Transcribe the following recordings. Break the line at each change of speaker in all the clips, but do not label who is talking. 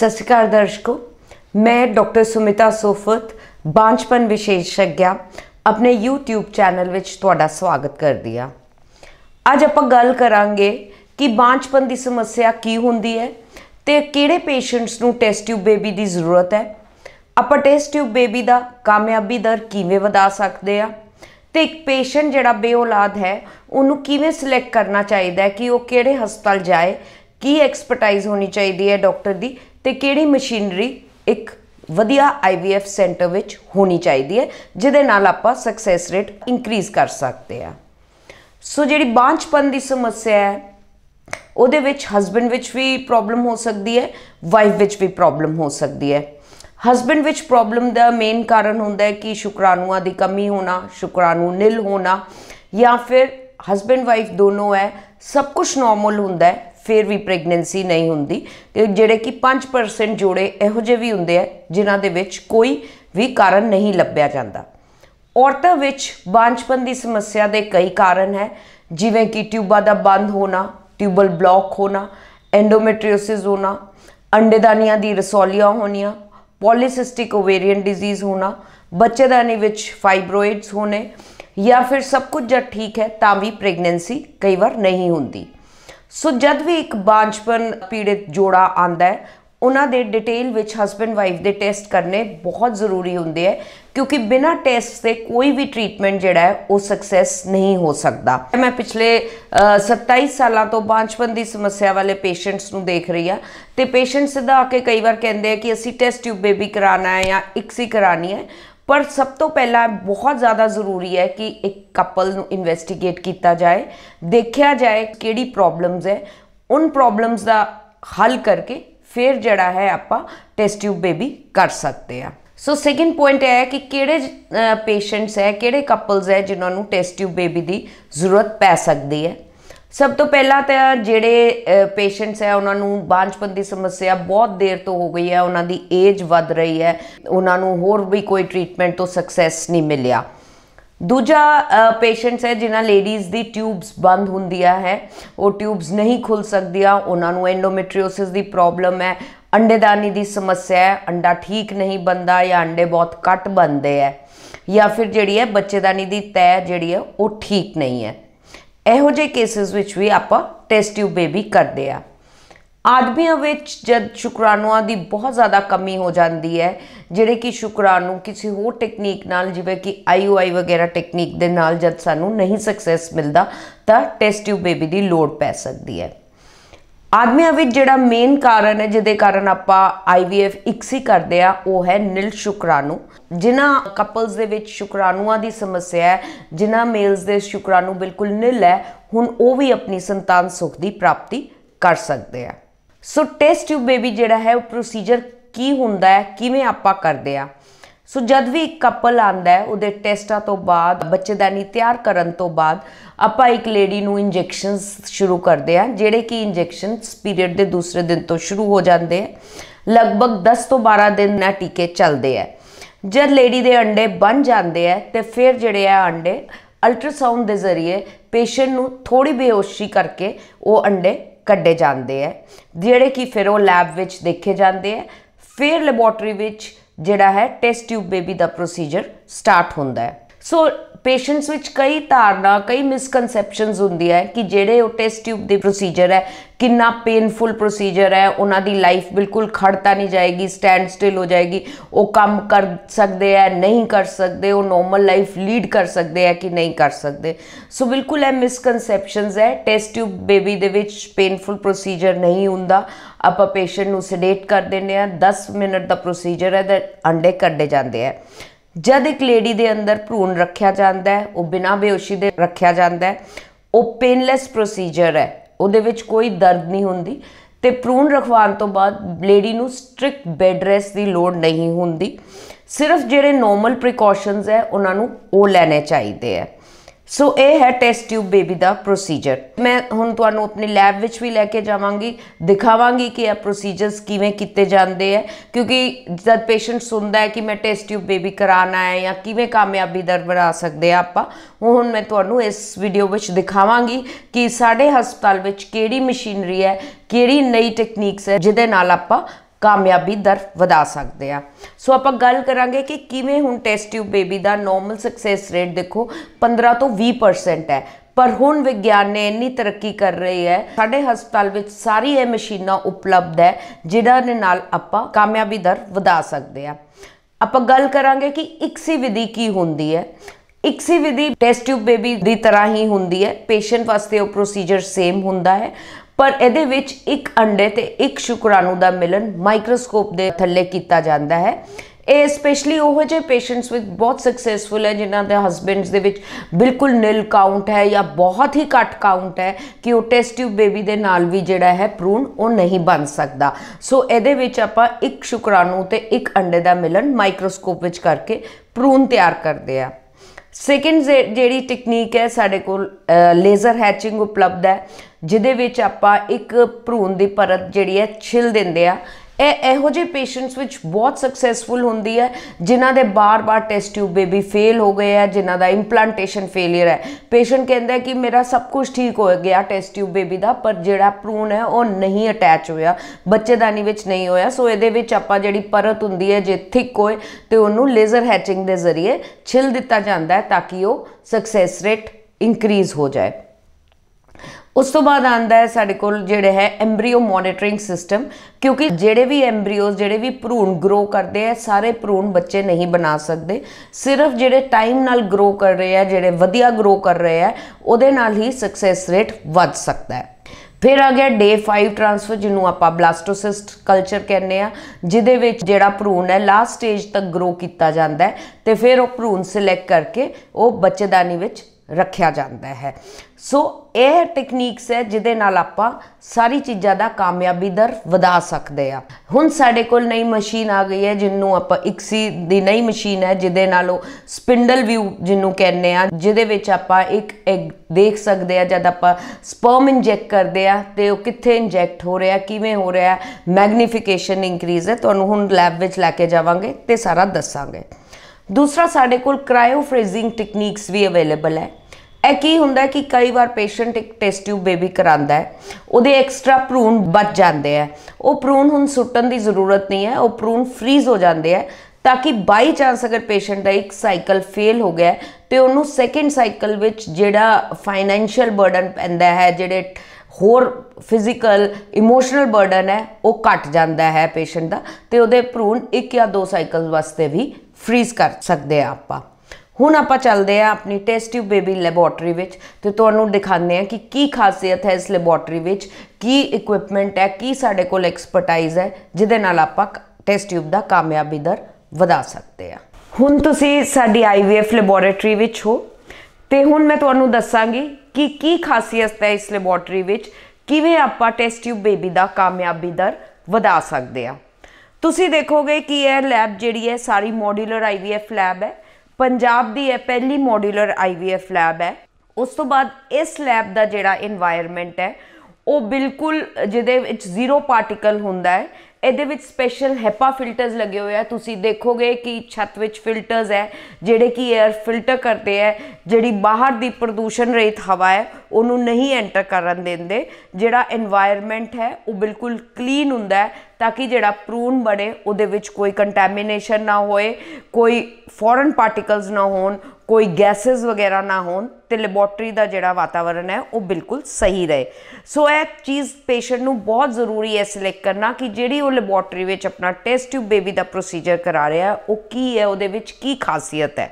ਸਤਿ ਸ਼੍ਰੀ ਅਕਾਲ ਦਰਸ਼ਕੋ ਮੈਂ ਡਾਕਟਰ ਸੁਮਿਤਾ ਸੋਫਤ ਬਾਂਝਪਨ ਵਿਸ਼ੇਸ਼ਗਿਆ ਆਪਣੇ YouTube ਚੈਨਲ ਵਿੱਚ ਤੁਹਾਡਾ ਸਵਾਗਤ ਕਰਦੀ ਆ ਅੱਜ ਆਪਾਂ ਗੱਲ ਕਰਾਂਗੇ ਕਿ ਬਾਂਝਪਨ ਦੀ ਸਮੱਸਿਆ ਕੀ ਹੁੰਦੀ ਹੈ ਤੇ ਕਿਹੜੇ ਪੇਸ਼ੈਂਟਸ ਨੂੰ ਟੈਸਟ ਟਿਊਬ ਬੇਬੀ ਦੀ ਜ਼ਰੂਰਤ ਹੈ ਆਪਾਂ ਟੈਸਟ ਟਿਊਬ ਬੇਬੀ ਦਾ ਕਾਮਯਾਬੀ ਦਰ ਕਿਵੇਂ ਵਧਾ ਸਕਦੇ ਆ ਤੇ ਇੱਕ ਪੇਸ਼ੈਂਟ ਜਿਹੜਾ ਬੇਔਲਾਦ ਹੈ ਉਹਨੂੰ ਕਿਵੇਂ ਸਿਲੈਕਟ ਕਰਨਾ ਚਾਹੀਦਾ ਹੈ ਕਿ ਉਹ ਕਿਹੜੇ ਹਸਪਤਾਲ ਜਾਏ ਕੀ ਐਕਸਪਰਟਾਈਜ਼ ਹੋਣੀ ਚਾਹੀਦੀ ਹੈ ਡਾਕਟਰ ਦੀ ਤੇ ਕਿਹੜੀ ਮਸ਼ੀਨਰੀ ਇੱਕ ਵਧੀਆ ਆਈਵੀਐਫ ਸੈਂਟਰ ਵਿੱਚ ਹੋਣੀ ਚਾਹੀਦੀ ਹੈ ਜਿਹਦੇ ਨਾਲ ਆਪਾਂ ਸਕਸੈਸ ਰੇਟ ਇਨਕਰੀਜ਼ ਕਰ ਸਕਦੇ ਆ ਸੋ ਜਿਹੜੀ ਬਾਂਝਪਨ ਦੀ ਸਮੱਸਿਆ ਹੈ ਉਹਦੇ ਵਿੱਚ ਹਸਬੰਡ ਵਿੱਚ ਵੀ ਪ੍ਰੋਬਲਮ ਹੋ ਸਕਦੀ ਹੈ ਵਾਈਫ ਵਿੱਚ ਵੀ ਪ੍ਰੋਬਲਮ ਹੋ ਸਕਦੀ ਹੈ ਹਸਬੰਡ ਵਿੱਚ ਪ੍ਰੋਬਲਮ ਦਾ ਮੇਨ ਕਾਰਨ ਹੁੰਦਾ ਹੈ ਕਿ ਸ਼ੁਕਰਾਣੂਆਂ ਦੀ ਕਮੀ ਹੋਣਾ ਸ਼ੁਕਰਾਣੂ ਨਿਲ ਹੋਣਾ ਜਾਂ ਫਿਰ ਹਸਬੰਡ ਵਾਈਫ ਦੋਨੋਂ ਹੈ ਸਭ ਕੁਝ ਨਾਰਮਲ ਹੁੰਦਾ ਹੈ ਫਿਰ ਵੀ ਪ੍ਰੈਗਨੈਂਸੀ ਨਹੀਂ ਹੁੰਦੀ ਕਿ ਜਿਹੜੇ ਕਿ 5% ਜੋੜੇ ਇਹੋ ਜਿਹੇ ਵੀ ਹੁੰਦੇ ਆ ਜਿਨ੍ਹਾਂ ਦੇ ਵਿੱਚ ਕੋਈ ਵੀ ਕਾਰਨ ਨਹੀਂ ਲੱਭਿਆ ਜਾਂਦਾ ਔਰਤਾਂ ਵਿੱਚ ਬਾਂਝਪਨ ਦੀ ਸਮੱਸਿਆ ਦੇ ਕਈ ਕਾਰਨ ਹੈ ਜਿਵੇਂ ਕਿ ਟਿਊਬਾ ਦਾ ਬੰਦ ਹੋਣਾ ਟਿਊਬਲ ਬਲੌਕ ਹੋਣਾ ਐਂਡੋਮੈਟ੍ਰੀਓਸਿਸ ਹੋਣਾ ਅੰਡੇਦਾਨੀਆਂ ਦੀ ਰਸੌਲੀਆਂ ਹੋਣੀਆਂ ਪੋਲੀਸਿਸਟਿਕ ਓਵੇਰੀਅਨ ਡਿਜ਼ੀਜ਼ ਹੋਣਾ ਬੱਚੇਦਾਨੀ ਵਿੱਚ ਫਾਈਬਰੋਇਡਸ ਹੋਣੇ ਜਾਂ ਫਿਰ ਸਭ ਕੁਝ ਜੇ ਠੀਕ ਹੈ ਤਾਂ ਵੀ ਪ੍ਰੈਗਨੈਂਸੀ ਕਈ ਵਾਰ ਨਹੀਂ ਹੁੰਦੀ ਸੋ ਜਦ ਵੀ ਇੱਕ ਬਾਂਝਪਨ ਪੀੜਿਤ ਜੋੜਾ ਆਂਦਾ ਹੈ ਉਹਨਾਂ ਦੇ ਡਿਟੇਲ ਵਿੱਚ ਹਸਬੰਡ ਵਾਈਫ ਦੇ ਟੈਸਟ ਕਰਨੇ ਬਹੁਤ ਜ਼ਰੂਰੀ ਹੁੰਦੇ ਹੈ ਕਿਉਂਕਿ ਬਿਨਾ ਟੈਸਟ ਦੇ ਕੋਈ ਵੀ ਟ੍ਰੀਟਮੈਂਟ ਜਿਹੜਾ ਹੈ ਉਹ ਸਕਸੈਸ ਨਹੀਂ ਹੋ ਸਕਦਾ ਮੈਂ ਪਿਛਲੇ 27 ਸਾਲਾਂ ਤੋਂ ਬਾਂਝਪਨ ਦੀ ਸਮੱਸਿਆ ਵਾਲੇ ਪੇਸ਼ੈਂਟਸ ਨੂੰ ਦੇਖ ਰਹੀ ਆ ਤੇ ਪੇਸ਼ੈਂਟ ਸਿੱਧਾ ਆ ਕੇ ਕਈ ਵਾਰ ਕਹਿੰਦੇ ਆ ਕਿ ਅਸੀਂ ਟੈਸਟ ਟਿਊਬ ਬੇਬੀ ਕਰਾਣਾ ਹੈ ਜਾਂ ਇਕਸੀ ਕਰਾਣੀ ਹੈ ਪਰ ਸਭ ਤੋਂ ਪਹਿਲਾਂ ਬਹੁਤ ਜ਼ਿਆਦਾ ਜ਼ਰੂਰੀ ਹੈ ਕਿ ਇੱਕ ਕਪਲ ਨੂੰ ਇਨਵੈਸਟੀਗੇਟ ਕੀਤਾ ਜਾਏ ਦੇਖਿਆ ਜਾਏ ਕਿਹੜੀ ਪ੍ਰੋਬਲਮਸ ਹੈ ਉਹਨ ਪ੍ਰੋਬਲਮਸ ਦਾ ਹੱਲ ਕਰਕੇ ਫਿਰ ਜਿਹੜਾ ਹੈ ਆਪਾਂ ਟੈਸਟ ਟਿਊਬ ਬੇਬੀ ਕਰ ਸਕਦੇ ਆ ਸੋ ਸੈਕਿੰਡ ਪੁਆਇੰਟ ਹੈ ਕਿ ਕਿਹੜੇ ਪੇਸ਼ੈਂਟਸ ਹੈ ਕਿਹੜੇ ਕਪਲਸ ਹੈ ਜਿਨ੍ਹਾਂ ਨੂੰ ਟੈਸਟ ਟਿਊਬ ਬੇਬੀ ਦੀ ਜ਼ਰੂਰਤ ਪੈ ਸਕਦੀ ਹੈ ਸਭ ਤੋਂ ਪਹਿਲਾਂ ਤਾਂ ਜਿਹੜੇ ਪੇਸ਼ੈਂਟਸ ਹੈ ਉਹਨਾਂ ਨੂੰ ਬਾਂਝਪਨ ਦੀ ਸਮੱਸਿਆ ਬਹੁਤ ਦੇਰ ਤੋਂ ਹੋ ਗਈ ਹੈ ਉਹਨਾਂ ਦੀ ਏਜ ਵੱਧ ਰਹੀ ਹੈ ਉਹਨਾਂ ਨੂੰ ਹੋਰ ਵੀ ਕੋਈ ਟ੍ਰੀਟਮੈਂਟ ਤੋਂ ਸਕਸੈਸ ਨਹੀਂ ਮਿਲਿਆ ਦੂਜਾ ਪੇਸ਼ੈਂਟਸ ਹੈ ਜਿਨ੍ਹਾਂ ਲੇਡੀਜ਼ ਦੀ ਟਿਊਬਸ ਬੰਦ ਹੁੰਦੀਆਂ ਹੈ ਉਹ ਟਿਊਬਸ ਨਹੀਂ ਖੁੱਲ ਸਕਦੀਆਂ ਉਹਨਾਂ ਨੂੰ ਐਂਡੋਮੈਟ੍ਰੀਓਸਿਸ ਦੀ ਪ੍ਰੋਬਲਮ ਹੈ ਅੰਡੇਦਾਨੀ ਦੀ ਸਮੱਸਿਆ ਹੈ ਅੰਡਾ ਠੀਕ ਨਹੀਂ ਬੰਦਾ ਜਾਂ ਅੰਡੇ ਬਹੁਤ ਘੱਟ ਬੰਦੇ ਹੈ ਜਾਂ ਫਿਰ ਜਿਹੜੀ ਹੈ ਬੱਚੇਦਾਨੀ ਦੀ ਤੈ ਜਿਹੜੀ ਹੈ ਉਹ ਠੀਕ ਨਹੀਂ ਹੈ ਇਹੋ ਜਿਹੇ ਕੇਸਿਸ ਵਿੱਚ ਵੀ ਆਪਾਂ ਟੈਸਟ ਟਿਊਬ ਬੇਬੀ ਕਰਦੇ ਆ ਆਦਮੀਆਂ ਵਿੱਚ ਜਦ ਸ਼ੁਕਰਾਣੂਆਂ ਦੀ ਬਹੁਤ ਜ਼ਿਆਦਾ ਕਮੀ ਹੋ ਜਾਂਦੀ ਹੈ ਜਿਹੜੇ ਕਿ ਸ਼ੁਕਰਾਣੂ ਕਿਸੇ ਹੋਰ ਟੈਕਨੀਕ ਨਾਲ ਜਿਵੇਂ ਕਿ ਆਈਓਆਈ ਵਗੈਰਾ ਟੈਕਨੀਕ ਦੇ ਨਾਲ ਜਦ ਸਾਨੂੰ ਨਹੀਂ ਸਕਸੈਸ ਮਿਲਦਾ ਤਾਂ ਟੈਸਟ ਟਿਊਬ ਬੇਬੀ ਦੀ ਲੋੜ ਪੈ ਸਕਦੀ ਹੈ ਆਦਮੀਆਂ ਵਿੱਚ ਜਿਹੜਾ ਮੇਨ ਕਾਰਨ ਹੈ ਜਿਹਦੇ ਕਾਰਨ ਆਪਾਂ ਆਈਵੀਐਫ ਇਕਸੀ ਕਰਦੇ ਆ ਉਹ ਹੈ ਨਿਲ ਸ਼ੁਕਰਾਣੂ ਜਿਨ੍ਹਾਂ ਕਪਲਸ ਦੇ ਵਿੱਚ ਸ਼ੁਕਰਾਣੂਆਂ ਦੀ ਸਮੱਸਿਆ ਹੈ ਜਿਨ੍ਹਾਂ ਮੇਲਸ ਦੇ ਸ਼ੁਕਰਾਣੂ ਬਿਲਕੁਲ ਨਿਲ ਹੈ ਹੁਣ ਉਹ ਵੀ ਆਪਣੀ ਸੰਤਾਨ ਸੁਖ ਦੀ ਪ੍ਰਾਪਤੀ ਕਰ ਸਕਦੇ ਆ ਸੋ ਟੈਸਟ ਟਿਊਬ ਬੇਬੀ ਜਿਹੜਾ ਹੈ ਉਹ ਪ੍ਰੋਸੀਜਰ ਕੀ ਹੁੰਦਾ ਹੈ ਕਿਵੇਂ ਆਪਾਂ ਕਰਦੇ ਆ ਸੋ ਜਦ ਵੀ ਇੱਕ ਕਪਲ ਆਂਦਾ ਹੈ ਉਹਦੇ ਟੈਸਟਾਂ ਤੋਂ ਬਾਅਦ ਬੱਚੇਦਾਨੀ ਤਿਆਰ ਕਰਨ ਤੋਂ ਬਾਅਦ ਆਪਾਂ ਇੱਕ ਲੇਡੀ ਨੂੰ ਇੰਜੈਕਸ਼ਨਸ ਸ਼ੁਰੂ ਕਰਦੇ ਆ ਜਿਹੜੇ ਕਿ ਇੰਜੈਕਸ਼ਨਸ ਪੀਰੀਅਡ ਦੇ ਦੂਸਰੇ ਦਿਨ ਤੋਂ ਸ਼ੁਰੂ ਹੋ ਜਾਂਦੇ ਆ ਲਗਭਗ 10 ਤੋਂ 12 ਦਿਨ ਨਾ ਟੀਕੇ ਚੱਲਦੇ ਆ ਜਦ ਲੇਡੀ ਦੇ ਅੰਡੇ ਬਣ ਜਾਂਦੇ ਆ ਤੇ ਫਿਰ ਜਿਹੜੇ ਆ ਅੰਡੇ ਅਲਟਰਾਸਾਊਂਡ ਦੇ ਜ਼ਰੀਏ ਪੇਸ਼ੈਂਟ ਨੂੰ ਥੋੜੀ ਬੇਹੋਸ਼ੀ ਕਰਕੇ ਉਹ ਅੰਡੇ ਕੱਢੇ ਜਾਂਦੇ ਆ ਜਿਹੜੇ ਕਿ ਫਿਰ ਉਹ ਲੈਬ ਵਿੱਚ ਦੇਖੇ ਜਾਂਦੇ ਆ ਫਿਰ ਲੈਬੋਰਟਰੀ ਵਿੱਚ ਜਿਹੜਾ ਹੈ ਟੈਸਟ ਟਿਊਬ ਬੇਬੀ ਦਾ ਪ੍ਰੋਸੀਜਰ ਸਟਾਰਟ ਹੁੰਦਾ ਹੈ ਸੋ ਪੇਸ਼ੈਂਟਸ ਵਿੱਚ ਕਈ ਧਾਰਨਾ ਕਈ ਮਿਸਕਨਸੈਪਸ਼ਨਸ ਹੁੰਦੀ ਹੈ ਕਿ ਜਿਹੜੇ ਉਹ ਟੈਸਟ ਟਿਊਬ ਦੇ ਪ੍ਰੋਸੀਜਰ ਹੈ ਕਿੰਨਾ ਪੇਨਫੁਲ ਪ੍ਰੋਸੀਜਰ ਹੈ ਉਹਨਾਂ ਦੀ ਲਾਈਫ ਬਿਲਕੁਲ ਖੜਤਾ ਨਹੀਂ ਜਾਏਗੀ ਸਟੈਂਡ ਸਟਿਲ ਹੋ ਜਾਏਗੀ ਉਹ ਕੰਮ ਕਰ ਸਕਦੇ ਹੈ ਨਹੀਂ ਕਰ ਸਕਦੇ ਉਹ ਨੋਰਮਲ ਲਾਈਫ ਲੀਡ ਕਰ ਸਕਦੇ ਹੈ ਕਿ ਨਹੀਂ ਕਰ ਸਕਦੇ ਸੋ ਬਿਲਕੁਲ ਇਹ ਮਿਸਕਨਸੈਪਸ਼ਨਸ ਹੈ ਟੈਸਟ ਟਿਊਬ ਬੇਬੀ ਦੇ ਵਿੱਚ ਪੇਨਫੁਲ ਪ੍ਰੋਸੀਜਰ ਨਹੀਂ ਹੁੰਦਾ ਆਪਾਂ ਪੇਸ਼ੈਂਟ ਨੂੰ ਸੈਡੇਟ ਕਰ ਦਿੰਦੇ ਆ 10 ਮਿੰਟ ਦਾ ਪ੍ਰੋਸੀਜਰ ਹੈ ਦਾ ਅੰਡੇ ਕੱਢੇ ਜਾਂਦੇ ਆ ਜਦ ਇੱਕ ਲੇਡੀ ਦੇ ਅੰਦਰ ਭਰੂਣ ਰੱਖਿਆ ਜਾਂਦਾ ਹੈ ਉਹ ਬਿਨਾਂ ਬੇਹੋਸ਼ੀ ਦੇ ਰੱਖਿਆ ਜਾਂਦਾ ਹੈ ਉਹ ਪੇਨਲੈਸ ਪ੍ਰੋਸੀਜਰ ਹੈ ਉਹਦੇ ਵਿੱਚ ਕੋਈ ਦਰਦ ਨਹੀਂ ਹੁੰਦੀ ਤੇ ਭਰੂਣ ਰਖਵਾਉਣ ਤੋਂ ਬਾਅਦ ਲੇਡੀ ਨੂੰ ਸਟ੍ਰਿਕਟ ਬੈੱਡ ਰੈਸਟ ਦੀ ਲੋੜ ਨਹੀਂ ਹੁੰਦੀ ਸਿਰਫ ਜਿਹੜੇ ਨਾਰਮਲ ਪ੍ਰੀਕਾਸ਼ਨਸ ਹੈ ਉਹਨਾਂ ਨੂੰ ਉਹ ਲੈਣੇ ਚਾਹੀਦੇ ਹੈ ਸੋ ਇਹ ਹੈ ਟੈਸਟ ਟਿਊਬ ਬੇਬੀ ਦਾ ਪ੍ਰੋਸੀਜਰ ਮੈਂ ਹੁਣ ਤੁਹਾਨੂੰ ਆਪਣੇ ਲੈਬ ਵਿੱਚ ਵੀ ਲੈ ਕੇ ਜਾਵਾਂਗੀ ਦਿਖਾਵਾਂਗੀ ਕਿ ਇਹ ਪ੍ਰੋਸੀਜਰਸ ਕਿਵੇਂ ਕੀਤੇ ਜਾਂਦੇ ਆ ਕਿਉਂਕਿ ਜਦ ਪੇਸ਼ੈਂਟ ਸੁਣਦਾ ਹੈ ਕਿ ਮੈਂ ਟੈਸਟ ਟਿਊਬ ਬੇਬੀ ਕਰਾਣਾ ਹੈ ਜਾਂ ਕਿਵੇਂ ਕਾਮਯਾਬੀ ਦਰ ਬਣਾ ਸਕਦੇ ਆ ਆਪਾਂ ਉਹ ਹੁਣ ਮੈਂ ਤੁਹਾਨੂੰ ਇਸ ਵੀਡੀਓ ਵਿੱਚ ਦਿਖਾਵਾਂਗੀ ਕਿ ਸਾਡੇ ਹਸਪਤਾਲ ਵਿੱਚ ਕਿਹੜੀ ਮਸ਼ੀਨਰੀ ਹੈ ਕਿਹੜੀ ਨਈ ਟੈਕਨੀਕਸ ਹੈ ਜਿਹਦੇ ਨਾਲ ਆਪਾਂ ਕਾਮਯਾਬੀ ਦਰ ਵਧਾ ਸਕਦੇ ਆ ਸੋ ਆਪਾਂ ਗੱਲ ਕਰਾਂਗੇ ਕਿ ਕਿਵੇਂ ਹੁਣ ਟੈਸਟ ਟਿਊਬ ਬੇਬੀ ਦਾ ਨਾਰਮਲ ਸਕਸੈਸ ਰੇਟ ਦੇਖੋ 15 ਤੋਂ 20% ਹੈ ਪਰ ਹੁਣ ਵਿਗਿਆਨ ਨੇ ਇੰਨੀ ਤਰੱਕੀ ਕਰ ਰਹੀ ਹੈ ਸਾਡੇ ਹਸਪਤਾਲ ਵਿੱਚ ਸਾਰੀ ਇਹ ਮਸ਼ੀਨਾਂ ਉਪਲਬਧ ਹੈ ਜਿਨ੍ਹਾਂ ਦੇ ਨਾਲ ਆਪਾਂ ਕਾਮਯਾਬੀ ਦਰ ਵਧਾ ਸਕਦੇ ਆ ਆਪਾਂ ਗੱਲ ਕਰਾਂਗੇ ਕਿ ਇਕਸੀ ਵਿਧੀ ਕੀ ਹੁੰਦੀ ਹੈ ਇਕਸੀ ਵਿਧੀ ਟੈਸਟ ਟਿਊਬ ਬੇਬੀ ਦੀ ਤਰ੍ਹਾਂ ਹੀ ਹੁੰਦੀ ਹੈ ਪੇਸ਼ੈਂਟ ਵਾਸਤੇ ਉਹ ਪ੍ਰੋਸੀਜਰ ਸੇਮ ਹੁੰਦਾ ਹੈ ਪਰ ਇਹਦੇ ਵਿੱਚ ਇੱਕ ਅੰਡੇ ਤੇ ਇੱਕ ਸ਼ੁਕਰਾਣੂ ਦਾ ਮਿਲਨ ਮਾਈਕਰੋਸਕੋਪ ਦੇ ਥੱਲੇ ਕੀਤਾ ਜਾਂਦਾ ਹੈ ਇਹ ਸਪੈਸ਼ਲੀ ਉਹ ਜੇ ਪੇਸ਼ੈਂਟਸ ਵਿਦ ਬਹੁਤ ਸਕਸੈਸਫੁਲ ਹੈ ਜਿਨ੍ਹਾਂ ਦੇ ਹਸਬੰਡਸ ਦੇ ਵਿੱਚ ਬਿਲਕੁਲ ਨਿਲ ਕਾਊਂਟ ਹੈ ਜਾਂ ਬਹੁਤ ਹੀ ਘੱਟ ਕਾਊਂਟ ਹੈ ਕਿ ਉਹ ਟੈਸਟ ਟਿਊਬ ਬੇਬੀ ਦੇ ਨਾਲ ਵੀ ਜਿਹੜਾ ਹੈ ਭਰੂਣ ਉਹ ਨਹੀਂ ਬਣ ਸਕਦਾ ਸੋ ਇਹਦੇ ਵਿੱਚ ਆਪਾਂ ਇੱਕ ਸ਼ੁਕਰਾਣੂ ਤੇ ਇੱਕ ਅੰਡੇ ਦਾ ਮਿਲਨ ਮਾਈਕਰੋਸਕੋਪ ਵਿੱਚ ਕਰਕੇ ਭਰੂਣ ਤਿਆਰ ਕਰਦੇ ਆ ਸੈਕਿੰਡ ਜਿਹੜੀ ਟੈਕਨੀਕ ਹੈ ਸਾਡੇ ਕੋਲ ਲੇਜ਼ਰ ਹੈਚਿੰਗ ਉਪਲਬਧ ਹੈ ਜਿਹਦੇ ਵਿੱਚ ਆਪਾਂ ਇੱਕ ਭਰੂਣ ਦੀ ਪਰਤ ਜਿਹੜੀ ਹੈ ਛਿਲ ਦਿੰਦੇ ਆ ਇਹ ਇਹੋ ਜਿਹੇ ਪੇਸ਼ੈਂਟਸ ਵਿੱਚ ਬਹੁਤ ਸਕਸੈਸਫੁਲ ਹੁੰਦੀ ਹੈ ਜਿਨ੍ਹਾਂ ਦੇ ਬਾਰ-ਬਾਰ ਟੈਸਟ ਟਿਊਬ ਬੇਬੀ ਫੇਲ ਹੋ ਗਏ ਹੈ ਜਿਨ੍ਹਾਂ ਦਾ ਇੰਪਲਾਂਟੇਸ਼ਨ ਫੇਲਿਅਰ ਹੈ ਪੇਸ਼ੈਂਟ ਕਹਿੰਦਾ ਹੈ ਕਿ ਮੇਰਾ ਸਭ ਕੁਝ ਠੀਕ ਹੋ ਗਿਆ ਟੈਸਟ ਟਿਊਬ ਬੇਬੀ ਦਾ ਪਰ ਜਿਹੜਾ ਪ੍ਰੂਨ ਹੈ ਉਹ ਨਹੀਂ ਅਟੈਚ ਹੋਇਆ ਬੱਚੇਦਾਨੀ ਵਿੱਚ ਨਹੀਂ ਹੋਇਆ ਸੋ ਇਹਦੇ ਵਿੱਚ ਆਪਾਂ ਜਿਹੜੀ ਪਰਤ ਹੁੰਦੀ ਹੈ ਜੇ ਥਿਕ ਹੋਏ ਤੇ ਉਹਨੂੰ ਲੇਜ਼ਰ ਹੈਚਿੰਗ ਦੇ ਜ਼ਰੀਏ ਛਿਲ ਦਿੱਤਾ ਜਾਂਦਾ ਹੈ ਤਾਂ ਕਿ ਉਹ ਸਕਸੈਸ ਰੇਟ ਇਨਕਰੀਜ਼ ਹੋ ਜਾਏ ਉਸ ਤੋਂ ਬਾਅਦ ਆਂਦਾ ਹੈ ਸਾਡੇ ਕੋਲ ਜਿਹੜਾ ਹੈ ਐਮਬ੍ਰਿਓ ਮੋਨਿਟਰਿੰਗ ਸਿਸਟਮ ਕਿਉਂਕਿ ਜਿਹੜੇ ਵੀ ਐਮਬ੍ਰਿਓਸ ਜਿਹੜੇ ਵੀ ਭਰੂਣ ਗਰੋ ਕਰਦੇ ਆ ਸਾਰੇ ਭਰੂਣ ਬੱਚੇ ਨਹੀਂ ਬਣਾ ਸਕਦੇ ਸਿਰਫ ਜਿਹੜੇ ਟਾਈਮ ਨਾਲ ਗਰੋ ਕਰ ਰਹੇ ਆ ਜਿਹੜੇ ਵਧੀਆ ਗਰੋ ਕਰ ਰਹੇ ਆ ਉਹਦੇ ਨਾਲ ਹੀ ਸਕਸੈਸ ਰੇਟ ਵੱਧ ਸਕਦਾ ਹੈ ਫਿਰ ਆ ਗਿਆ ਡੇ 5 ਟ੍ਰਾਂਸਫਰ ਜਿਹਨੂੰ ਆਪਾਂ ਬਲਾਸਟੋਸਿਸਟ ਕਲਚਰ ਕਹਿੰਦੇ ਆ ਜਿਹਦੇ ਵਿੱਚ ਜਿਹੜਾ ਭਰੂਣ ਹੈ ਲਾਸਟ ਸਟੇਜ ਤੱਕ ਗਰੋ ਕੀਤਾ ਜਾਂਦਾ ਹੈ ਤੇ ਫਿਰ ਉਹ ਭਰੂਣ ਸਿਲੈਕਟ ਕਰਕੇ ਉਹ ਬੱਚੇਦਾਨੀ ਵਿੱਚ ਰੱਖਿਆ ਜਾਂਦਾ ਹੈ ਸੋ ਇਹ ਟੈਕਨੀਕਸ ਹੈ ਜਿਹਦੇ ਨਾਲ ਆਪਾਂ ਸਾਰੀ ਚੀਜ਼ਾਂ ਦਾ ਕਾਮਯਾਬੀ ਦਰ ਵਧਾ ਸਕਦੇ ਆ ਹੁਣ ਸਾਡੇ ਕੋਲ ਨਈ ਮਸ਼ੀਨ ਆ ਗਈ ਹੈ ਜਿੰਨੂੰ ਆਪਾਂ ਇਕਸੀ ਦੀ ਨਈ ਮਸ਼ੀਨ ਹੈ ਜਿਹਦੇ ਨਾਲ ਉਹ ਸਪਿੰਡਲ ਵਿਊ ਜਿੰਨੂੰ ਕਹਿੰਦੇ ਆ ਜਿਹਦੇ ਵਿੱਚ ਆਪਾਂ ਇੱਕ ਦੇਖ ਸਕਦੇ ਆ ਜਦ ਆਪਾਂ ਸਪਰਮ ਇੰਜੈਕਟ ਕਰਦੇ ਆ ਤੇ ਉਹ ਕਿੱਥੇ ਇੰਜੈਕਟ ਹੋ ਰਿਹਾ ਕਿਵੇਂ ਹੋ ਰਿਹਾ ਮੈਗਨੀਫਿਕੇਸ਼ਨ ਇਨਕਰੀਜ਼ ਹੈ ਤੁਹਾਨੂੰ ਹੁਣ ਲੈਬ ਵਿੱਚ ਲੈ ਕੇ ਜਾਵਾਂਗੇ ਤੇ ਸਾਰਾ ਦੱਸਾਂਗੇ ਦੂਸਰਾ ਸਾਡੇ ਕੋਲ ਕ੍ਰਾਇਓਫ੍ਰੀਜ਼ਿੰਗ ਟੈਕਨੀਕਸ ਵੀ ਅਵੇਲੇਬਲ ਹੈ ਇਹ ਕੀ ਹੁੰਦਾ ਕਿ ਕਈ ਵਾਰ ਪੇਸ਼ੈਂਟ ਇੱਕ ਟੈਸਟ ਟਿਊਬ ਬੇਬੀ ਕਰਾਂਦਾ ਹੈ ਉਹਦੇ ਐਕਸਟਰਾ ਪ੍ਰੂਨ ਬਚ ਜਾਂਦੇ ਆ ਉਹ ਪ੍ਰੂਨ ਹੁਣ ਸੁੱਟਣ ਦੀ ਜ਼ਰੂਰਤ ਨਹੀਂ ਹੈ ਉਹ ਪ੍ਰੂਨ ਫ੍ਰੀਜ਼ ਹੋ ਜਾਂਦੇ ਆ ਤਾਂ ਕਿ ਬਾਈ ਚਾਂਸ ਅਗਰ ਪੇਸ਼ੈਂਟ ਦਾ ਇੱਕ ਸਾਈਕਲ ਫੇਲ ਹੋ ਗਿਆ ਤੇ ਉਹਨੂੰ ਸੈਕੰਡ ਸਾਈਕਲ ਵਿੱਚ ਜਿਹੜਾ ਫਾਈਨੈਂਸ਼ੀਅਲ ਬਰਡਨ ਪੈਂਦਾ ਹੈ ਜਿਹੜੇ ਹੋਰ ਫਿਜ਼ੀਕਲ ਇਮੋਸ਼ਨਲ ਬਰਡਨ ਹੈ ਉਹ ਘਟ ਜਾਂਦਾ ਹੈ ਪੇਸ਼ੈਂਟ ਦਾ ਤੇ ਉਹਦੇ ਭਰੂਣ ਇੱਕ ਜਾਂ ਦੋ ਸਾਈਕਲਸ ਵਾਸਤੇ ਵੀ ਫ੍ਰੀਜ਼ ਕਰ ਸਕਦੇ ਆ ਆਪਾਂ ਹੁਣ ਆਪਾਂ ਚੱਲਦੇ ਆ ਆਪਣੀ ਟੈਸਟ ਟਿਊਬ ਬੇਬੀ ਲੈਬੋਰਟਰੀ ਵਿੱਚ ਤੇ ਤੁਹਾਨੂੰ ਦਿਖਾਉਂਦੇ ਆ ਕਿ ਕੀ ਖਾਸੀਅਤ ਹੈ ਇਸ ਲੈਬੋਰਟਰੀ ਵਿੱਚ ਕੀ ਇਕਵਿਪਮੈਂਟ ਹੈ ਕੀ ਸਾਡੇ ਕੋਲ ਐਕਸਪਰਟਾਈਜ਼ ਹੈ ਜਿਹਦੇ ਨਾਲ ਆਪਾਂ ਟੈਸਟ ਟਿਊਬ ਦਾ ਕਾਮਯਾਬੀ ਦਰ ਵਧਾ ਸਕਦੇ ਆ ਹੁਣ ਤੁਸੀਂ ਸਾਡੀ ਆਈਵੀਐਫ ਲੈਬੋਰਟਰੀ ਵਿੱਚ ਹੋ ਤੇ ਹੁਣ ਮੈਂ ਤੁਹਾਨੂੰ ਦੱਸਾਂਗੀ ਕਿ ਕੀ ਖਾਸੀਅਤ ਹੈ ਇਸ ਲੈਬੋਰਟਰੀ ਵਿੱਚ ਕਿਵੇਂ ਆਪਾਂ ਟੈਸਟ ਟਿਊਬ ਬੇਬੀ ਦਾ ਕਾਮਯਾਬੀ ਦਰ ਵਧਾ ਸਕਦੇ ਆ ਤੁਸੀਂ ਦੇਖੋਗੇ ਕਿ ਇਹ ਲੈਬ ਜਿਹੜੀ ਹੈ ਸਾਰੀ ਮੋਡੂਲਰ ਆਈਵੀਐਫ ਲੈਬ ਹੈ ਪੰਜਾਬ ਦੀ ਇਹ ਪਹਿਲੀ ਮੋਡਿਊਲਰ ਆਈਵੀਐਫ ਲੈਬ ਹੈ ਉਸ ਤੋਂ ਬਾਅਦ ਇਸ ਲੈਬ ਦਾ ਜਿਹੜਾ এনवायरमेंट ਹੈ ਉਹ ਬਿਲਕੁਲ ਜਿਹਦੇ ਵਿੱਚ ਜ਼ੀਰੋ ਪਾਰਟੀਕਲ ਹੁੰਦਾ ਹੈ ਇਹਦੇ ਵਿੱਚ ਸਪੈਸ਼ਲ ਹੈਪਾ ਫਿਲਟਰਸ ਲੱਗੇ ਹੋਏ ਆ ਤੁਸੀਂ ਦੇਖੋਗੇ ਕਿ ਛੱਤ ਵਿੱਚ ਫਿਲਟਰਸ ਹੈ ਜਿਹੜੇ ਕਿ 에ਅਰ ਫਿਲਟਰ ਕਰਦੇ ਹੈ ਜਿਹੜੀ ਬਾਹਰ ਦੀ ਪ੍ਰਦੂਸ਼ਣ ਰਹਿਤ ਹਵਾ ਹੈ ਉਹਨੂੰ ਨਹੀਂ ਐਂਟਰ ਕਰਨ ਦਿੰਦੇ ਜਿਹੜਾ এনवायरमेंट ਹੈ ਉਹ ਬਿਲਕੁਲ ਕਲੀਨ ਹੁੰਦਾ ਹੈ ਤਾਂ ਕਿ ਜਿਹੜਾ ਪ੍ਰੂਨ ਬੜੇ ਉਹਦੇ ਵਿੱਚ ਕੋਈ ਕੰਟੈਮੀਨੇਸ਼ਨ ਨਾ ਹੋਏ ਕੋਈ ਫੋਰਨ ਪਾਰਟੀਕਲਸ ਨਾ ਹੋਣ ਕੋਈ ਗੈਸਸ ਵਗੈਰਾ ਨਾ ਹੋਣ ਤੇ ਲੈਬੋਰਟਰੀ ਦਾ ਜਿਹੜਾ ਵਾਤਾਵਰਣ ਹੈ ਉਹ ਬਿਲਕੁਲ ਸਹੀ ਰਹੇ ਸੋ ਇਹ ਚੀਜ਼ ਪੇਸ਼ੈਂਟ ਨੂੰ ਬਹੁਤ ਜ਼ਰੂਰੀ ਹੈ ਸਿਲੈਕਟ ਕਰਨਾ ਕਿ ਜਿਹੜੀ ਉਹ ਲੈਬੋਰਟਰੀ ਵਿੱਚ ਆਪਣਾ ਟੈਸਟ ਟਿਊਬ ਬੇਬੀ ਦਾ ਪ੍ਰੋਸੀਜਰ ਕਰਾ ਰਿਹਾ ਉਹ ਕੀ ਹੈ ਉਹਦੇ ਵਿੱਚ ਕੀ ਖਾਸੀਅਤ ਹੈ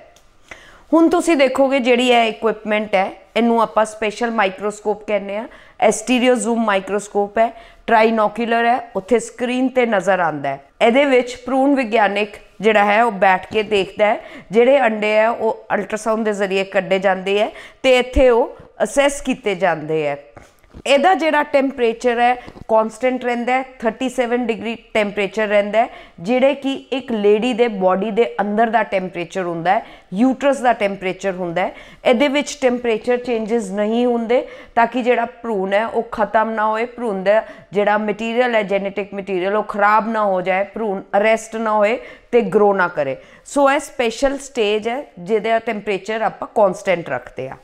ਹੁਣ ਤੁਸੀਂ ਦੇਖੋਗੇ ਜਿਹੜੀ ਇਹ ਇਕਵਿਪਮੈਂਟ ਹੈ ਇਹਨੂੰ ਆਪਾਂ ਸਪੈਸ਼ਲ ਮਾਈਕਰੋਸਕੋਪ ਕਹਿੰਦੇ ਆ ਐਸਟੀਰੀਓ ਜ਼ੂਮ ਮਾਈਕਰੋਸਕੋਪ ਹੈ ਟ੍ਰਾਈਨੋਕੂਲਰ ਹੈ ਉੱਥੇ ਸਕਰੀਨ ਤੇ ਨਜ਼ਰ ਆਂਦਾ ਹੈ ਇਹਦੇ ਵਿੱਚ ਪ੍ਰੂਨ ਵਿਗਿਆਨਿਕ ਜਿਹੜਾ ਹੈ ਉਹ ਬੈਠ ਕੇ ਦੇਖਦਾ ਹੈ ਜਿਹੜੇ ਅੰਡੇ ਆ ਉਹ ਅਲਟਰਾਸਾਊਂਡ ਦੇ ਜ਼ਰੀਏ ਕੱਢੇ ਜਾਂਦੇ ਆ ਤੇ ਇੱਥੇ ਉਹ ਅਸੈਸ ਕੀਤੇ ਜਾਂਦੇ ਆ ਇਹਦਾ ਜਿਹੜਾ ਟੈਂਪਰੇਚਰ ਹੈ ਕਨਸਟੈਂਟ ਰਹਿੰਦਾ ਹੈ 37 ਡਿਗਰੀ ਟੈਂਪਰੇਚਰ ਰਹਿੰਦਾ ਹੈ ਜਿਹੜੇ ਕਿ ਇੱਕ ਲੇਡੀ ਦੇ ਬਾਡੀ ਦੇ ਅੰਦਰ ਦਾ ਟੈਂਪਰੇਚਰ ਹੁੰਦਾ ਹੈ ਯੂਟਰਸ ਦਾ ਟੈਂਪਰੇਚਰ ਹੁੰਦਾ ਹੈ ਇਹਦੇ ਵਿੱਚ ਟੈਂਪਰੇਚਰ ਚੇਂजेस ਨਹੀਂ ਹੁੰਦੇ ਤਾਂ ਕਿ ਜਿਹੜਾ ਭਰੂਣ ਹੈ ਉਹ ਖਤਮ ਨਾ ਹੋਏ ਭਰੂਣ ਦਾ ਜਿਹੜਾ ਮਟੀਰੀਅਲ ਹੈ ਜੈਨੇਟਿਕ ਮਟੀਰੀਅਲ ਉਹ ਖਰਾਬ ਨਾ ਹੋ ਜਾਏ ਭਰੂਣ ਅਰੈਸਟ ਨਾ ਹੋਏ ਤੇ ਗਰੋ ਨਾ ਕਰੇ ਸੋ ਇਹ ਸਪੈਸ਼ਲ ਸਟੇਜ ਹੈ ਜਿਹਦਾ ਟੈਂਪਰੇਚਰ ਆਪਾਂ ਕਨਸਟੈਂਟ ਰੱਖਦੇ ਆ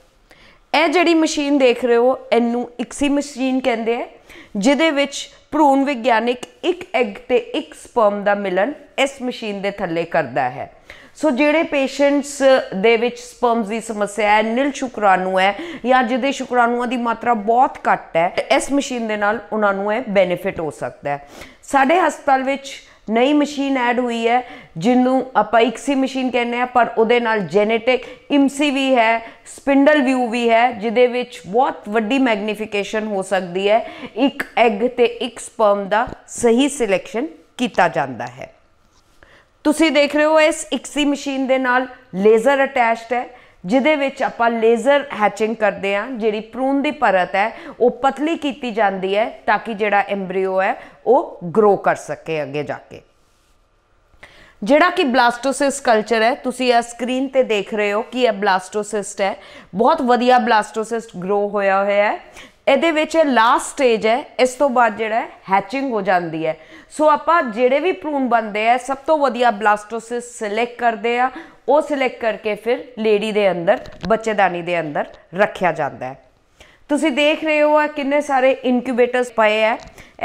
ਇਹ ਜਿਹੜੀ ਮਸ਼ੀਨ ਦੇਖ ਰਹੇ ਹੋ ਇਹਨੂੰ ਇਕਸੀ ਮਸ਼ੀਨ ਕਹਿੰਦੇ ਆ ਜਿਹਦੇ ਵਿੱਚ ਭਰੂਣ ਵਿਗਿਆਨਿਕ ਇੱਕ ਐਗ ਤੇ ਇੱਕ ਸਪਰਮ ਦਾ ਮਿਲਨ ਇਸ ਮਸ਼ੀਨ ਦੇ ਥੱਲੇ ਕਰਦਾ ਹੈ ਸੋ ਜਿਹੜੇ ਪੇਸ਼ੈਂਟਸ ਦੇ ਵਿੱਚ ਸਪਰਮਸ ਦੀ ਸਮੱਸਿਆ ਹੈ ਨਿਲ ਸ਼ੁਕਰਾਨੂ ਹੈ ਜਾਂ ਜਿਹਦੇ ਸ਼ੁਕਰਾਨੂਆਂ ਦੀ ਮਾਤਰਾ ਬਹੁਤ ਘੱਟ ਹੈ ਇਸ ਮਸ਼ੀਨ ਦੇ ਨਾਲ ਉਹਨਾਂ ਨੂੰ ਇਹ ਬੈਨੀਫਿਟ ਹੋ ਸਕਦਾ ਹੈ ਸਾਡੇ ਹਸਪਤਾਲ ਵਿੱਚ ਨਈ ਮਸ਼ੀਨ ਐਡ ਹੋਈ ਹੈ ਜਿਹਨੂੰ ਆਪਾਂ ਇਕਸੀ ਮਸ਼ੀਨ ਕਹਿੰਦੇ ਆ ਪਰ ਉਹਦੇ ਨਾਲ ਜੈਨੇਟਿਕ ਇਮਸੀ ਵੀ ਹੈ ਸਪਿੰਡਲ ਵਿਊ ਵੀ ਹੈ ਜਿਹਦੇ ਵਿੱਚ ਬਹੁਤ ਵੱਡੀ ਮੈਗਨੀਫਿਕੇਸ਼ਨ ਹੋ ਸਕਦੀ ਹੈ ਇੱਕ ਐਗ ਤੇ ਇੱਕ ਸਪਰਮ ਦਾ ਸਹੀ ਸਿਲੈਕਸ਼ਨ ਕੀਤਾ ਜਾਂਦਾ ਹੈ ਤੁਸੀਂ ਦੇਖ ਰਹੇ ਹੋ ਇਸ ਇਕਸੀ ਮਸ਼ੀਨ ਦੇ ਨਾਲ ਲੇਜ਼ਰ ਅਟੈਚਡ ਹੈ ਜਿਹਦੇ ਵਿੱਚ ਆਪਾਂ ਲੇਜ਼ਰ ਹੈਚਿੰਗ ਕਰਦੇ ਆ ਜਿਹੜੀ ਪ੍ਰੂਨ ਦੀ ਪਰਤ ਹੈ ਉਹ ਪਤਲੀ ਕੀਤੀ ਜਾਂਦੀ ਹੈ ਤਾਂ ਕਿ ਜਿਹੜਾ ਐਮਬ੍ਰਿਓ ਹੈ ਉਹ ਗਰੋ ਕਰ ਸਕੇ ਅੱਗੇ ਜਾ ਕੇ ਜਿਹੜਾ ਕਿ ਬਲਾਸਟੋਸਿਸ ਕਲਚਰ ਹੈ ਤੁਸੀਂ ਇਹ ਸਕਰੀਨ ਤੇ ਦੇਖ ਰਹੇ ਹੋ ਕਿ ਇਹ ਬਲਾਸਟੋਸਿਸਟ ਹੈ ਬਹੁਤ ਵਧੀਆ ਬਲਾਸਟੋਸਿਸਟ ਗਰੋ ਹੋਇਆ ਹੋਇਆ ਹੈ ਇਹਦੇ ਵਿੱਚ ਲਾਸਟ ਸਟੇਜ ਹੈ ਇਸ ਤੋਂ ਬਾਅਦ ਜਿਹੜਾ ਹੈਚਿੰਗ ਹੋ ਜਾਂਦੀ ਹੈ ਸੋ ਆਪਾਂ ਜਿਹੜੇ ਵੀ ਪ੍ਰੂਨ ਬੰਦੇ ਆ ਸਭ ਤੋਂ ਵਧੀਆ ਬਲਾਸਟੋਸਿਸ ਸਿਲੈਕਟ ਕਰਦੇ ਆ ਉਹ ਸਿਲੈਕਟ ਕਰਕੇ ਫਿਰ ਲੇਡੀ ਦੇ ਅੰਦਰ ਬੱਚੇਦਾਨੀ ਦੇ ਅੰਦਰ ਰੱਖਿਆ ਜਾਂਦਾ ਹੈ ਤੁਸੀਂ ਦੇਖ ਰਹੇ ਹੋ ਆ ਕਿੰਨੇ ਸਾਰੇ ਇਨਕਿਊਬੇਟਰਸ ਪਏ ਐ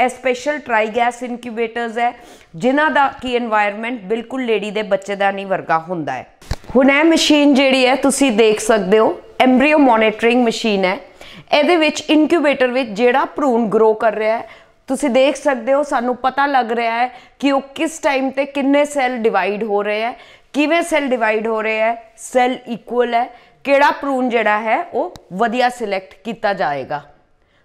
ਇਹ ਸਪੈਸ਼ਲ ਟ੍ਰਾਈ ਗੈਸ ਇਨਕਿਊਬੇਟਰਸ ਐ ਜਿਨ੍ਹਾਂ ਦਾ ਕੀ এনवायरमेंट ਬਿਲਕੁਲ ਲੇਡੀ ਦੇ ਬੱਚੇਦਾਨੀ ਵਰਗਾ ਹੁੰਦਾ ਹੈ ਹੁਣ ਇਹ ਮਸ਼ੀਨ ਜਿਹੜੀ ਹੈ ਤੁਸੀਂ ਦੇਖ ਸਕਦੇ ਹੋ ਐਮਬ੍ਰਿਓ ਮੋਨਿਟਰਿੰਗ ਮਸ਼ੀਨ ਹੈ ਇਹਦੇ ਵਿੱਚ ਇਨਕਿਊਬੇਟਰ ਵਿੱਚ ਜਿਹੜਾ ਪ੍ਰੂਨ ਗਰੋ ਕਰ ਰਿਹਾ ਹੈ ਤੁਸੀਂ ਦੇਖ ਸਕਦੇ ਹੋ ਸਾਨੂੰ ਪਤਾ ਲੱਗ ਰਿਹਾ ਹੈ ਕਿ ਉਹ ਕਿਸ ਟਾਈਮ ਤੇ ਕਿੰਨੇ ਸੈੱਲ ਡਿਵਾਈਡ ਹੋ ਰਹੇ ਹੈ ਕਿਵੇਂ ਸੈੱਲ ਡਿਵਾਈਡ ਹੋ ਰਹੇ ਹੈ ਸੈੱਲ ਇਕੁਅਲ ਹੈ ਕਿਹੜਾ ਪ੍ਰੂਨ ਜਿਹੜਾ ਹੈ ਉਹ ਵਧੀਆ ਸਿਲੈਕਟ ਕੀਤਾ ਜਾਏਗਾ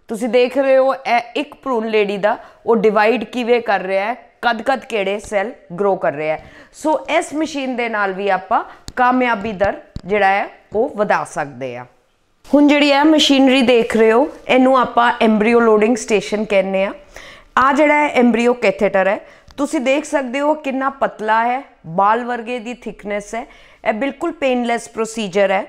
ਤੁਸੀਂ ਦੇਖ ਰਹੇ ਹੋ ਇਹ ਇੱਕ ਪ੍ਰੂਨ ਲੇਡੀ ਦਾ ਉਹ ਡਿਵਾਈਡ ਕਿਵੇਂ ਕਰ ਰਿਹਾ ਹੈ ਕਦ ਕਦ ਕਿਹੜੇ ਸੈੱਲ ਗਰੋ ਕਰ ਰਿਹਾ ਹੈ ਸੋ ਇਸ ਮਸ਼ੀਨ ਦੇ ਨਾਲ ਵੀ ਆਪਾਂ ਕਾਮਯਾਬੀ ਦਰ ਜਿਹੜਾ ਹੈ ਉਹ ਵਧਾ ਸਕਦੇ ਆ ਹੁਣ ਜਿਹੜੀ ਹੈ ਮਸ਼ੀਨਰੀ ਦੇਖ ਰਹੇ ਹੋ ਇਹਨੂੰ ਆਪਾਂ ਐਮਬ੍ਰਿਓ ਲੋਡਿੰਗ ਸਟੇਸ਼ਨ ਕਹਿੰਦੇ ਆ ਆ ਜਿਹੜਾ ਹੈ ਐਮਬ੍ਰਿਓ ਕੈਥੇਟਰ ਹੈ ਤੁਸੀਂ ਦੇਖ ਸਕਦੇ ਹੋ ਕਿੰਨਾ ਪਤਲਾ ਹੈ ਬਾਲ ਵਰਗੇ ਦੀ ਥਿਕਨੈਸ ਹੈ ਇਹ ਬਿਲਕੁਲ ਪੇਨਲੈਸ ਪ੍ਰੋਸੀਜਰ ਹੈ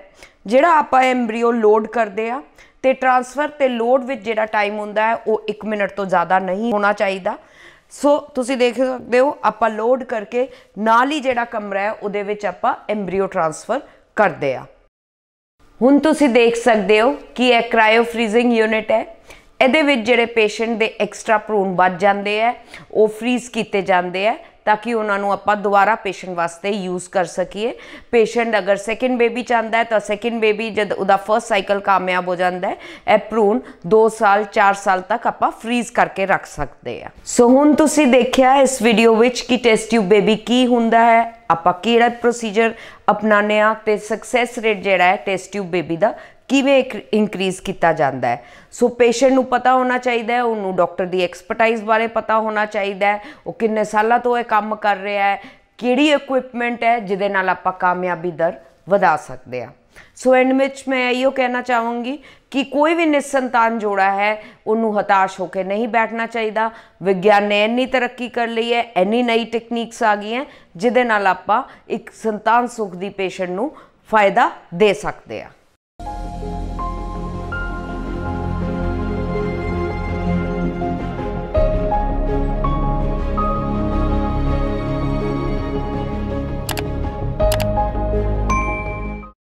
ਜਿਹੜਾ ਆਪਾਂ ਐਮਬ੍ਰਿਓ ਲੋਡ ਕਰਦੇ ਆ ਤੇ ਟ੍ਰਾਂਸਫਰ ਤੇ ਲੋਡ ਵਿੱਚ ਜਿਹੜਾ ਟਾਈਮ ਹੁੰਦਾ ਹੈ ਉਹ 1 ਮਿੰਟ ਤੋਂ ਜ਼ਿਆਦਾ ਨਹੀਂ ਹੋਣਾ ਚਾਹੀਦਾ ਸੋ ਤੁਸੀਂ ਦੇਖ ਸਕਦੇ ਹੋ ਆਪਾਂ ਲੋਡ ਕਰਕੇ ਨਾਲ ਹੀ ਜਿਹੜਾ ਕਮਰਾ ਹੈ ਉਹਦੇ ਵਿੱਚ ਆਪਾਂ ਐਮਬ੍ਰਿਓ ਟ੍ਰਾਂਸਫਰ ਕਰਦੇ ਆ ਹੁਣ ਤੁਸੀਂ ਦੇਖ ਸਕਦੇ ਹੋ ਕਿ ਇਹ ਕ੍ਰਾਇਓ ਫ੍ਰੀਜ਼ਿੰਗ ਯੂਨਿਟ ਹੈ ਇਹਦੇ ਵਿੱਚ ਜਿਹੜੇ ਪੇਸ਼ੈਂਟ ਦੇ ਐਕਸਟਰਾ ਭਰੂਣ ਬਚ ਜਾਂਦੇ ਆ ਉਹ ਫ੍ਰੀਜ਼ ਕੀਤੇ ਜਾਂਦੇ ਆ ਤਾਂ ਕਿ ਉਹਨਾਂ ਨੂੰ ਆਪਾਂ ਦੁਬਾਰਾ ਪੇਸ਼ੈਂਟ ਵਾਸਤੇ ਯੂਜ਼ ਕਰ ਸਕੀਏ ਪੇਸ਼ੈਂਟ ਅਗਰ ਸੈਕਿੰਡ ਬੇਬੀ ਚਾਹੁੰਦਾ ਹੈ ਤਾਂ ਸੈਕਿੰਡ ਬੇਬੀ ਜਦ ਉਹਦਾ ਫਰਸਟ ਸਾਈਕਲ ਕਾਮਯਾਬ ਹੋ ਜਾਂਦਾ ਹੈ ਇਹ ਪ੍ਰੂਨ 2 ਸਾਲ 4 ਸਾਲ ਤੱਕ ਆਪਾਂ ਫ੍ਰੀਜ਼ ਕਰਕੇ ਰੱਖ ਸਕਦੇ ਆ ਸੋ ਹੁਣ ਤੁਸੀਂ ਦੇਖਿਆ ਇਸ ਵੀਡੀਓ ਵਿੱਚ ਕਿ ਟੈਸਟ ਟਿਊਬ ਬੇਬੀ ਕੀ ਹੁੰਦਾ ਹੈ ਆਪਾਂ ਕਿਹੜਾ ਪ੍ਰੋਸੀਜਰ ਅਪਣਾਣਿਆ ਤੇ ਸਕਸੈਸ ਰੇਟ ਜਿਹੜਾ ਹੈ ਟੈਸਟ ਟਿਊਬ ਬੇਬੀ ਦਾ ਕਿਵੇਂ ਇਨਕਰੀਜ਼ ਕੀਤਾ ਜਾਂਦਾ ਹੈ ਸੋ ਪੇਸ਼ੈਂਟ ਨੂੰ ਪਤਾ ਹੋਣਾ ਚਾਹੀਦਾ ਹੈ ਉਹਨੂੰ ਡਾਕਟਰ ਦੀ ਐਕਸਪਰਟਾਈਜ਼ ਬਾਰੇ ਪਤਾ ਹੋਣਾ ਚਾਹੀਦਾ ਹੈ ਉਹ ਕਿੰਨੇ ਸਾਲਾਂ ਤੋਂ ਇਹ ਕੰਮ ਕਰ ਰਿਹਾ ਹੈ ਕਿਹੜੀ ਇਕਵਿਪਮੈਂਟ ਹੈ ਜਿਹਦੇ ਨਾਲ ਆਪਾਂ ਕਾਮਯਾਬੀ ਦਰ ਵਧਾ ਸਕਦੇ ਆ ਸੋ ਐਂਡ ਵਿੱਚ ਮੈਂ ਇਹੋ ਕਹਿਣਾ ਚਾਹੂੰਗੀ ਕਿ ਕੋਈ ਵੀ ਨਿਸੰਤਾਨ ਜੋੜਾ ਹੈ ਉਹਨੂੰ ਹਤਾਸ਼ ਹੋ ਕੇ ਨਹੀਂ ਬੈਠਣਾ ਚਾਹੀਦਾ ਵਿਗਿਆਨ ਨੇ ਇੰਨੀ ਤਰੱਕੀ ਕਰ ਲਈ ਹੈ ਇੰਨੀ ਨਈ ਟੈਕਨੀਕਸ ਆ ਗਈਆਂ ਜਿਹਦੇ ਨਾਲ ਆਪਾਂ ਇੱਕ ਸੰਤਾਨ ਸੁਖ ਦੀ ਪੇਸ਼ੈਂਟ ਨੂੰ ਫਾਇਦਾ ਦੇ ਸਕਦੇ ਆ